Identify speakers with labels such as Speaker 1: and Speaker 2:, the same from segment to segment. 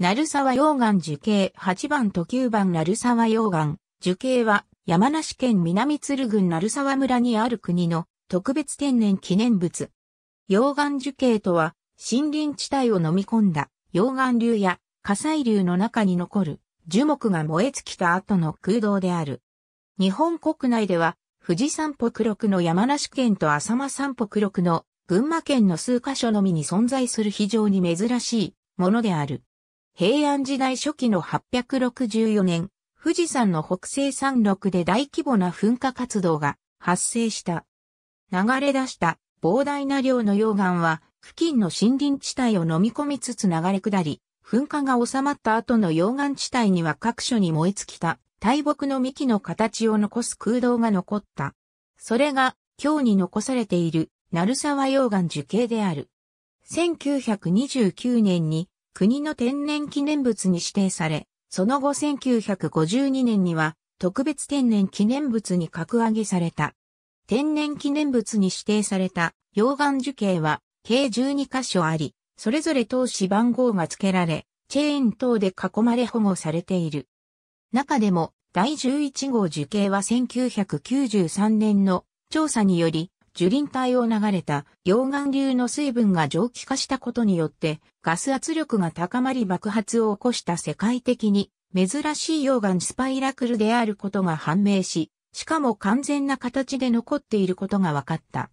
Speaker 1: 鳴沢溶岩樹形8番と9番鳴沢溶岩樹形は山梨県南鶴郡鳴沢村にある国の特別天然記念物。溶岩樹形とは森林地帯を飲み込んだ溶岩流や火砕流の中に残る樹木が燃え尽きた後の空洞である。日本国内では富士山北六の山梨県と浅間山北六の群馬県の数カ所のみに存在する非常に珍しいものである。平安時代初期の864年、富士山の北西山麓で大規模な噴火活動が発生した。流れ出した膨大な量の溶岩は付近の森林地帯を飲み込みつつ流れ下り、噴火が収まった後の溶岩地帯には各所に燃え尽きた大木の幹の形を残す空洞が残った。それが今日に残されている鳴沢溶岩樹形である。1929年に国の天然記念物に指定され、その後1952年には特別天然記念物に格上げされた。天然記念物に指定された溶岩樹形は計12箇所あり、それぞれ投資番号が付けられ、チェーン等で囲まれ保護されている。中でも第11号樹形は1993年の調査により樹林帯を流れた溶岩流の水分が蒸気化したことによってガス圧力が高まり爆発を起こした世界的に珍しい溶岩スパイラクルであることが判明し、しかも完全な形で残っていることが分かった。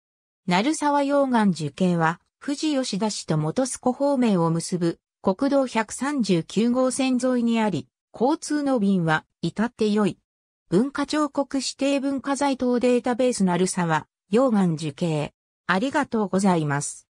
Speaker 1: 鳴沢溶岩樹形は富士吉田市と元栖湖方面を結ぶ国道139号線沿いにあり、交通の便は至って良い。文化庁国指定文化財等データベース鳴沢溶岩樹形。ありがとうございます。